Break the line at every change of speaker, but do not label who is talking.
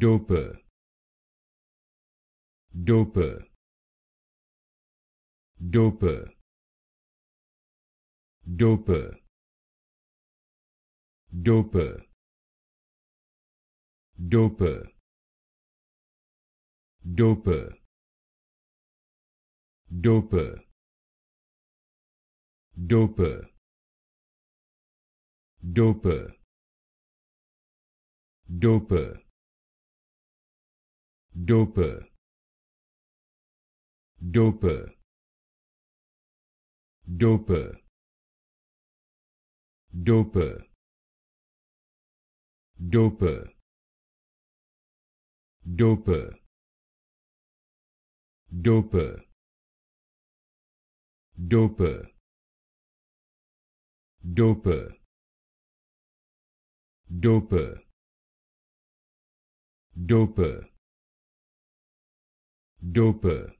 Dope. Dope. Dope. Dope. Dope. Dope. Dope. Dope. Dope. doper doper Dope. Dope. Dope. Dope. Dope. Dope. Dope. Dope. Dope. doper doper doper